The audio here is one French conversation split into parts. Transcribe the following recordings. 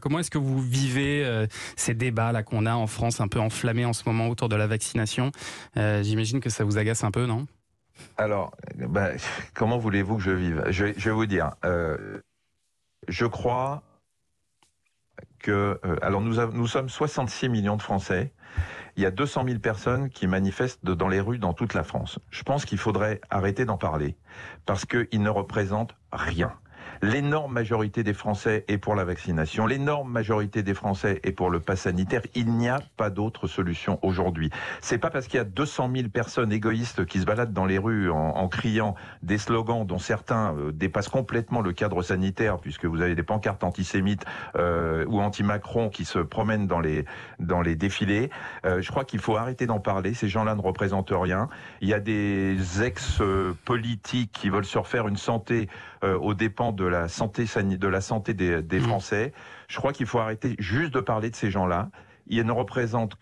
comment est-ce que vous vivez euh, ces débats là qu'on a en France un peu enflammés en ce moment autour de la vaccination euh, J'imagine que ça vous agace un peu, non Alors, bah, comment voulez-vous que je vive je, vais vous dire, euh, je crois que... alors nous, nous sommes 66 millions de Français. Il y a 200 000 personnes qui manifestent dans les rues dans toute la France. Je pense qu'il faudrait arrêter d'en parler parce qu'ils ne représentent rien. L'énorme majorité des Français est pour la vaccination. L'énorme majorité des Français est pour le pass sanitaire. Il n'y a pas d'autre solution aujourd'hui. C'est pas parce qu'il y a 200 000 personnes égoïstes qui se baladent dans les rues en, criant des slogans dont certains euh, dépassent complètement le cadre sanitaire, puisque vous avez des pancartes antisémites euh, ou anti-Macron qui se promènent dans les dans les défilés. Euh, je crois qu'il faut arrêter d'en parler. Ces gens-là ne représentent rien. Il y a des ex-politiques qui veulent se refaire une santé aux dépens de la santé, de la santé des mmh. Français. Je crois qu'il faut arrêter juste de parler de ces gens-là ils ne représentent,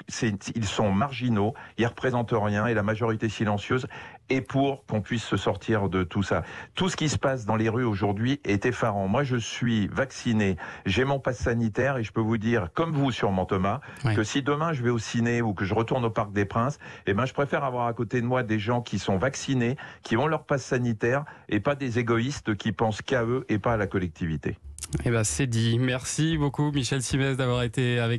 ils sont marginaux, ils représentent rien et la majorité silencieuse est pour qu'on puisse se sortir de tout ça. Tout ce qui se passe dans les rues aujourd'hui est effarant. Moi, je suis vacciné, j'ai mon passe sanitaire et je peux vous dire, comme vous sûrement Thomas, que si demain je vais au ciné ou que je retourne au Parc des Princes, eh ben, je préfère avoir à côté de moi des gens qui sont vaccinés, qui ont leur passe sanitaire et pas des égoïstes qui pensent qu'à eux et pas à la collectivité. Eh ben, c'est dit. Merci beaucoup, Michel Simès, d'avoir été avec